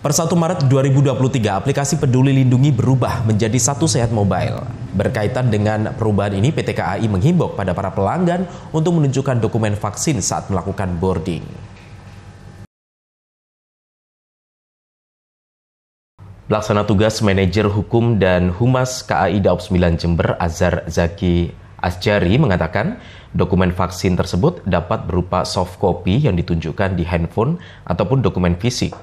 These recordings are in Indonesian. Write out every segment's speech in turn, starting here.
Per 1 Maret 2023, aplikasi Peduli Lindungi berubah menjadi Satu Sehat Mobile. Berkaitan dengan perubahan ini, PT KAI menghimbau pada para pelanggan untuk menunjukkan dokumen vaksin saat melakukan boarding. Pelaksana tugas manajer hukum dan humas KAI Daob 9 Jember Azhar Zaki Asjari mengatakan dokumen vaksin tersebut dapat berupa soft copy yang ditunjukkan di handphone ataupun dokumen fisik.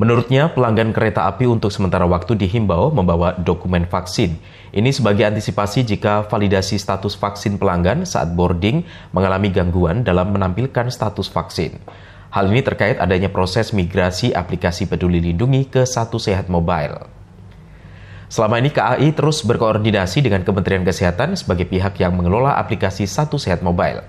Menurutnya, pelanggan kereta api untuk sementara waktu dihimbau membawa dokumen vaksin. Ini sebagai antisipasi jika validasi status vaksin pelanggan saat boarding mengalami gangguan dalam menampilkan status vaksin. Hal ini terkait adanya proses migrasi aplikasi Peduli Lindungi ke Satu Sehat Mobile. Selama ini KAI terus berkoordinasi dengan Kementerian Kesehatan sebagai pihak yang mengelola aplikasi Satu Sehat Mobile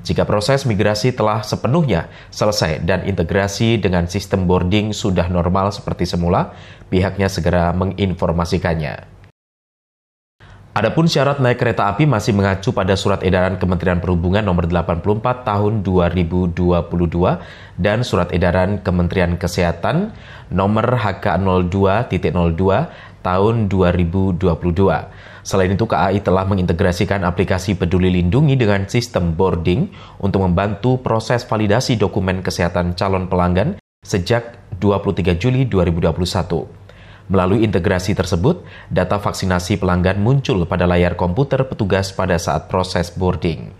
jika proses migrasi telah sepenuhnya selesai dan integrasi dengan sistem boarding sudah normal seperti semula, pihaknya segera menginformasikannya. Adapun syarat naik kereta api masih mengacu pada surat edaran Kementerian Perhubungan nomor 84 tahun 2022 dan surat edaran Kementerian Kesehatan nomor HK 02.02 tahun 2022. Selain itu, KAI telah mengintegrasikan aplikasi Peduli Lindungi dengan sistem boarding untuk membantu proses validasi dokumen kesehatan calon pelanggan sejak 23 Juli 2021. Melalui integrasi tersebut, data vaksinasi pelanggan muncul pada layar komputer petugas pada saat proses boarding.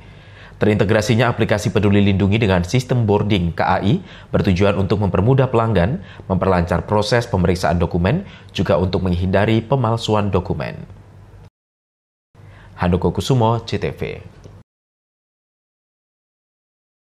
Terintegrasinya aplikasi Peduli Lindungi dengan sistem boarding KAI bertujuan untuk mempermudah pelanggan, memperlancar proses pemeriksaan dokumen, juga untuk menghindari pemalsuan dokumen. Handoko Kusumo, CTV.